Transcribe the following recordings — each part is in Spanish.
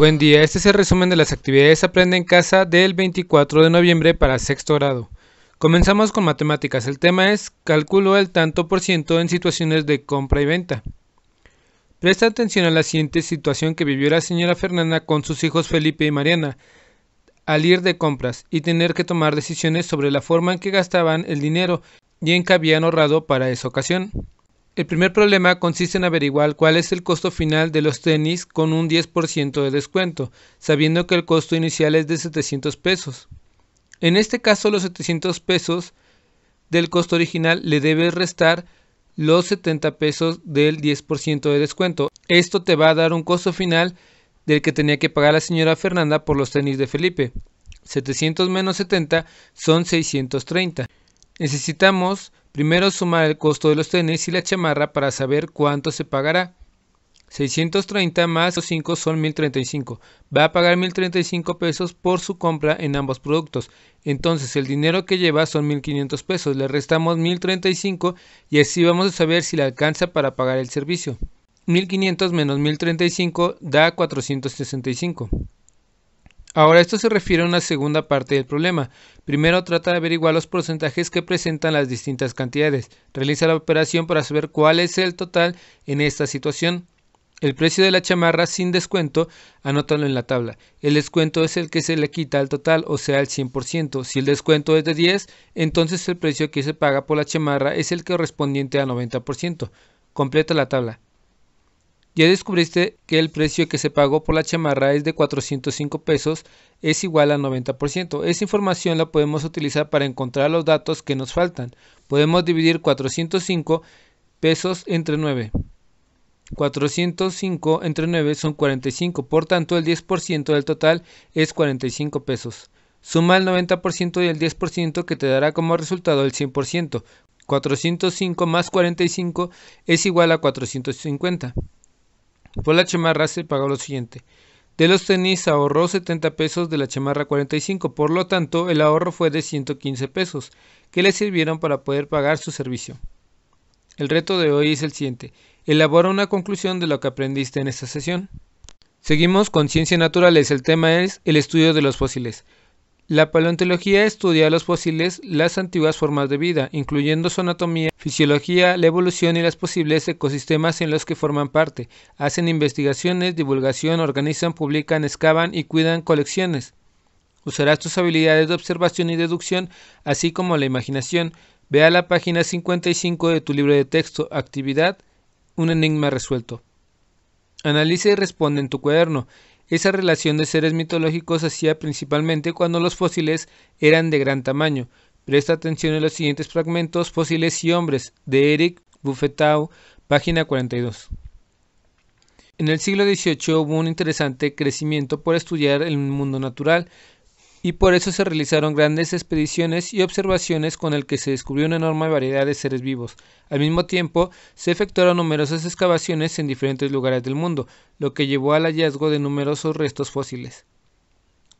Buen día, este es el resumen de las actividades Aprende en Casa del 24 de noviembre para sexto grado. Comenzamos con matemáticas. El tema es cálculo el tanto por ciento en situaciones de compra y venta. Presta atención a la siguiente situación que vivió la señora Fernanda con sus hijos Felipe y Mariana al ir de compras y tener que tomar decisiones sobre la forma en que gastaban el dinero y en que habían ahorrado para esa ocasión. El primer problema consiste en averiguar cuál es el costo final de los tenis con un 10% de descuento, sabiendo que el costo inicial es de 700 pesos. En este caso, los 700 pesos del costo original le debe restar los 70 pesos del 10% de descuento. Esto te va a dar un costo final del que tenía que pagar la señora Fernanda por los tenis de Felipe. 700 menos 70 son 630. Necesitamos Primero sumar el costo de los tenis y la chamarra para saber cuánto se pagará. 630 más 5 son 1035. Va a pagar 1035 pesos por su compra en ambos productos. Entonces el dinero que lleva son 1500 pesos. Le restamos 1035 y así vamos a saber si le alcanza para pagar el servicio. 1500 menos 1035 da 465. Ahora, esto se refiere a una segunda parte del problema. Primero trata de averiguar los porcentajes que presentan las distintas cantidades. Realiza la operación para saber cuál es el total en esta situación. El precio de la chamarra sin descuento, anótalo en la tabla. El descuento es el que se le quita al total, o sea, el 100%. Si el descuento es de 10, entonces el precio que se paga por la chamarra es el correspondiente al 90%. Completa la tabla. Ya descubriste que el precio que se pagó por la chamarra es de 405 pesos, es igual a 90%. Esa información la podemos utilizar para encontrar los datos que nos faltan. Podemos dividir 405 pesos entre 9. 405 entre 9 son 45, por tanto el 10% del total es 45 pesos. Suma el 90% y el 10% que te dará como resultado el 100%. 405 más 45 es igual a 450. Por la chamarra se pagó lo siguiente. De los tenis ahorró 70 pesos, de la chamarra 45, por lo tanto el ahorro fue de 115 pesos, que le sirvieron para poder pagar su servicio. El reto de hoy es el siguiente. Elabora una conclusión de lo que aprendiste en esta sesión. Seguimos con ciencias Naturales. El tema es el estudio de los fósiles. La paleontología estudia los fósiles, las antiguas formas de vida, incluyendo su anatomía, fisiología, la evolución y los posibles ecosistemas en los que forman parte. Hacen investigaciones, divulgación, organizan, publican, excavan y cuidan colecciones. Usarás tus habilidades de observación y deducción, así como la imaginación. Ve a la página 55 de tu libro de texto, Actividad, un enigma resuelto. Analiza y responde en tu cuaderno. Esa relación de seres mitológicos se hacía principalmente cuando los fósiles eran de gran tamaño. Presta atención en los siguientes fragmentos Fósiles y Hombres de Eric Buffetau, página 42. En el siglo XVIII hubo un interesante crecimiento por estudiar el mundo natural, y por eso se realizaron grandes expediciones y observaciones con el que se descubrió una enorme variedad de seres vivos. Al mismo tiempo, se efectuaron numerosas excavaciones en diferentes lugares del mundo, lo que llevó al hallazgo de numerosos restos fósiles.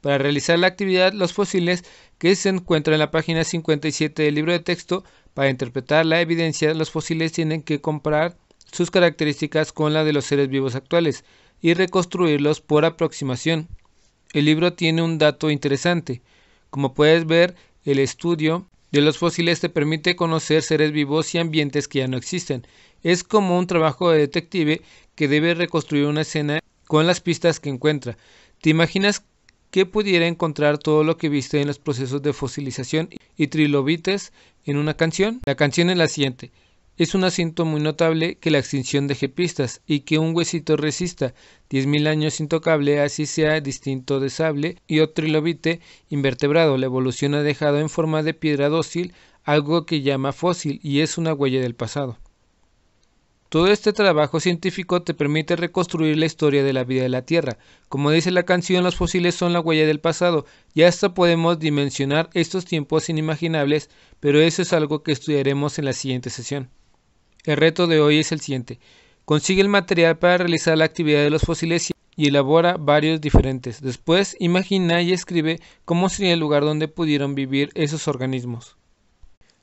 Para realizar la actividad, los fósiles que se encuentran en la página 57 del libro de texto, para interpretar la evidencia, los fósiles tienen que comparar sus características con la de los seres vivos actuales y reconstruirlos por aproximación. El libro tiene un dato interesante. Como puedes ver, el estudio de los fósiles te permite conocer seres vivos y ambientes que ya no existen. Es como un trabajo de detective que debe reconstruir una escena con las pistas que encuentra. ¿Te imaginas que pudiera encontrar todo lo que viste en los procesos de fosilización y trilobites en una canción? La canción es la siguiente. Es un asiento muy notable que la extinción de pistas y que un huesito resista 10.000 años intocable, así sea distinto de sable y otro trilobite invertebrado. La evolución ha dejado en forma de piedra dócil algo que llama fósil y es una huella del pasado. Todo este trabajo científico te permite reconstruir la historia de la vida de la Tierra. Como dice la canción, los fósiles son la huella del pasado, y hasta podemos dimensionar estos tiempos inimaginables, pero eso es algo que estudiaremos en la siguiente sesión. El reto de hoy es el siguiente. Consigue el material para realizar la actividad de los fósiles y elabora varios diferentes. Después, imagina y escribe cómo sería el lugar donde pudieron vivir esos organismos.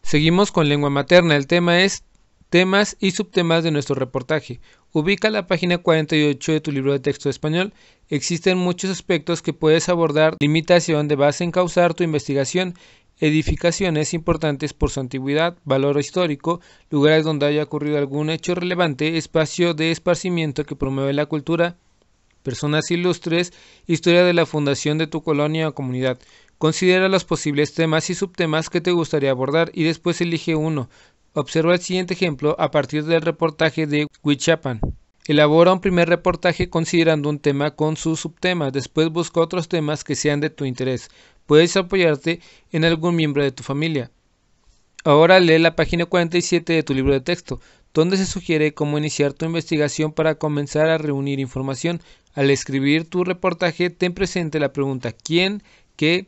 Seguimos con lengua materna. El tema es temas y subtemas de nuestro reportaje. Ubica la página 48 de tu libro de texto español. Existen muchos aspectos que puedes abordar, limitación de base en causar tu investigación edificaciones importantes por su antigüedad, valor histórico, lugares donde haya ocurrido algún hecho relevante, espacio de esparcimiento que promueve la cultura, personas ilustres, historia de la fundación de tu colonia o comunidad. Considera los posibles temas y subtemas que te gustaría abordar y después elige uno. Observa el siguiente ejemplo a partir del reportaje de Huichapan. Elabora un primer reportaje considerando un tema con sus subtemas, después busca otros temas que sean de tu interés puedes apoyarte en algún miembro de tu familia. Ahora lee la página 47 de tu libro de texto, donde se sugiere cómo iniciar tu investigación para comenzar a reunir información. Al escribir tu reportaje, ten presente la pregunta ¿quién? ¿qué?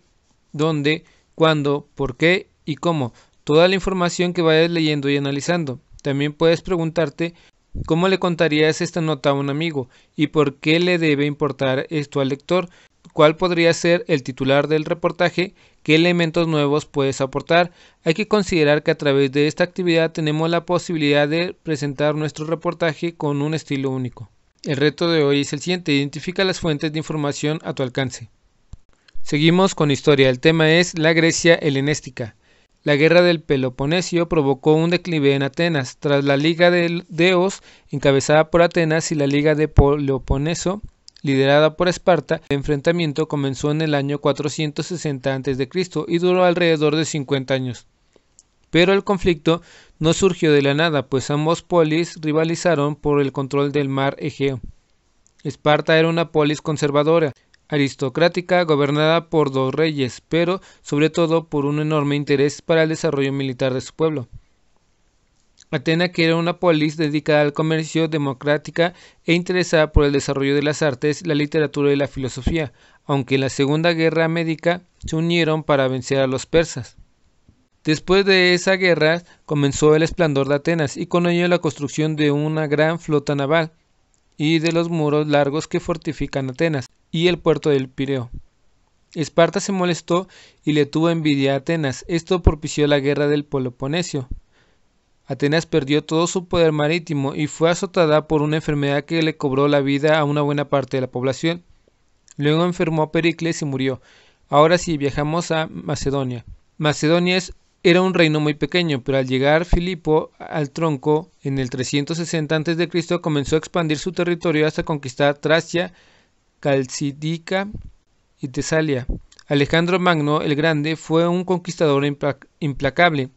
¿dónde? ¿cuándo? ¿por qué? y cómo. Toda la información que vayas leyendo y analizando. También puedes preguntarte ¿Cómo le contarías esta nota a un amigo? ¿Y por qué le debe importar esto al lector? ¿Cuál podría ser el titular del reportaje? ¿Qué elementos nuevos puedes aportar? Hay que considerar que a través de esta actividad tenemos la posibilidad de presentar nuestro reportaje con un estilo único. El reto de hoy es el siguiente, identifica las fuentes de información a tu alcance. Seguimos con historia, el tema es la Grecia helenística. La guerra del Peloponesio provocó un declive en Atenas, tras la Liga de Deos, encabezada por Atenas, y la Liga de Peloponeso, liderada por Esparta, el enfrentamiento comenzó en el año 460 a.C. y duró alrededor de 50 años. Pero el conflicto no surgió de la nada, pues ambos polis rivalizaron por el control del mar Egeo. Esparta era una polis conservadora, aristocrática, gobernada por dos reyes, pero sobre todo por un enorme interés para el desarrollo militar de su pueblo. Atena, que era una polis dedicada al comercio, democrática e interesada por el desarrollo de las artes, la literatura y la filosofía, aunque en la Segunda Guerra Médica se unieron para vencer a los persas. Después de esa guerra comenzó el esplendor de Atenas y con ello la construcción de una gran flota naval y de los muros largos que fortifican Atenas y el puerto del Pireo. Esparta se molestó y le tuvo envidia a Atenas. Esto propició la guerra del Peloponeso, Atenas perdió todo su poder marítimo y fue azotada por una enfermedad que le cobró la vida a una buena parte de la población. Luego enfermó a Pericles y murió. Ahora sí, viajamos a Macedonia. Macedonia era un reino muy pequeño, pero al llegar Filipo al tronco en el 360 a.C. comenzó a expandir su territorio hasta conquistar Tracia, Calcidica y Tesalia. Alejandro Magno el Grande fue un conquistador implacable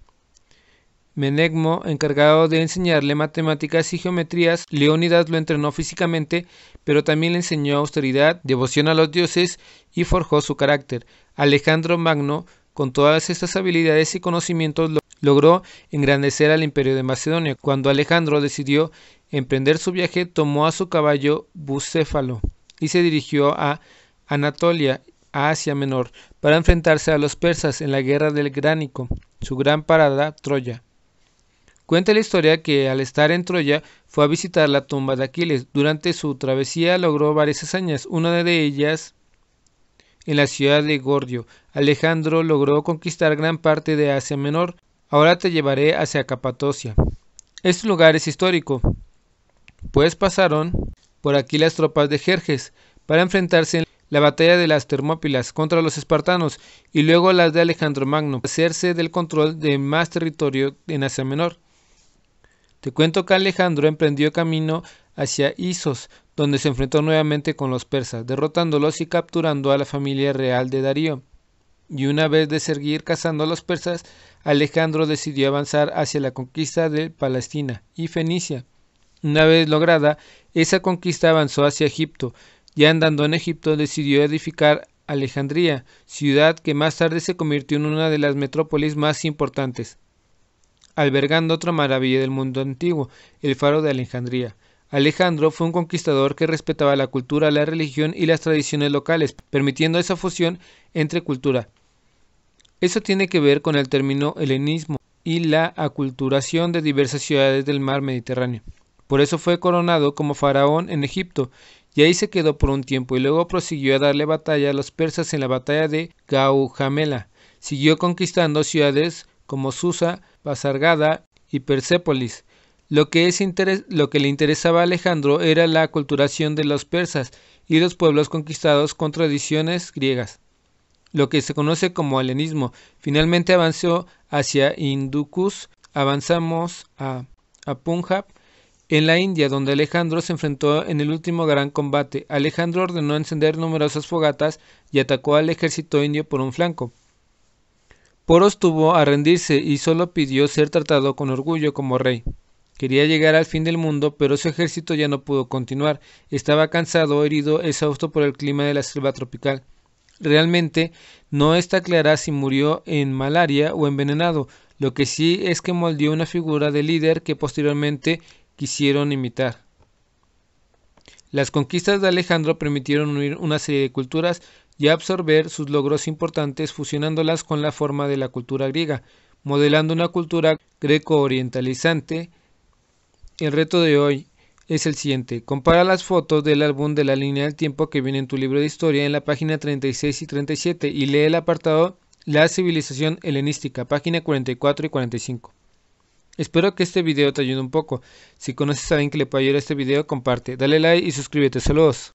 Menegmo, encargado de enseñarle matemáticas y geometrías, Leónidas lo entrenó físicamente, pero también le enseñó austeridad, devoción a los dioses y forjó su carácter. Alejandro Magno, con todas estas habilidades y conocimientos, logró engrandecer al imperio de Macedonia. Cuando Alejandro decidió emprender su viaje, tomó a su caballo Bucéfalo y se dirigió a Anatolia, a Asia Menor, para enfrentarse a los persas en la guerra del Gránico, su gran parada, Troya. Cuenta la historia que al estar en Troya fue a visitar la tumba de Aquiles. Durante su travesía logró varias hazañas, una de ellas en la ciudad de Gordio. Alejandro logró conquistar gran parte de Asia Menor. Ahora te llevaré hacia Capatocia. Este lugar es histórico, pues pasaron por aquí las tropas de Jerjes para enfrentarse en la batalla de las Termópilas contra los espartanos y luego las de Alejandro Magno, para hacerse del control de más territorio en Asia Menor. Te cuento que Alejandro emprendió camino hacia Isos, donde se enfrentó nuevamente con los persas, derrotándolos y capturando a la familia real de Darío. Y una vez de seguir cazando a los persas, Alejandro decidió avanzar hacia la conquista de Palestina y Fenicia. Una vez lograda, esa conquista avanzó hacia Egipto. Ya andando en Egipto decidió edificar Alejandría, ciudad que más tarde se convirtió en una de las metrópolis más importantes albergando otra maravilla del mundo antiguo, el faro de Alejandría. Alejandro fue un conquistador que respetaba la cultura, la religión y las tradiciones locales, permitiendo esa fusión entre cultura. Eso tiene que ver con el término helenismo y la aculturación de diversas ciudades del mar Mediterráneo. Por eso fue coronado como faraón en Egipto, y ahí se quedó por un tiempo y luego prosiguió a darle batalla a los persas en la batalla de Gaujamela. Siguió conquistando ciudades como Susa, Basargada y Persépolis. Lo que, le interesaba a Alejandro era la aculturación de los persas y los pueblos conquistados con tradiciones griegas, lo que se conoce como helenismo. Finalmente avanzó hacia Indus, avanzamos a, a Punjab, en la India, donde Alejandro se enfrentó en el último gran combate. Alejandro ordenó encender numerosas fogatas y atacó al ejército indio por un flanco. Poros tuvo a rendirse y solo pidió ser tratado con orgullo como rey. Quería llegar al fin del mundo, pero su ejército ya no pudo continuar. Estaba cansado, herido, exhausto por el clima de la selva tropical. Realmente no está clara si murió en malaria o envenenado. Lo que sí es que moldeó una figura de líder que posteriormente quisieron imitar. Las conquistas de Alejandro permitieron unir una serie de culturas, y absorber sus logros importantes fusionándolas con la forma de la cultura griega, modelando una cultura greco-orientalizante. El reto de hoy es el siguiente. Compara las fotos del álbum de la línea del tiempo que viene en tu libro de historia en la página 36 y 37 y lee el apartado La civilización helenística, página 44 y 45. Espero que este video te ayude un poco. Si conoces a alguien que le pueda ayudar a este video, comparte, dale like y suscríbete. Saludos.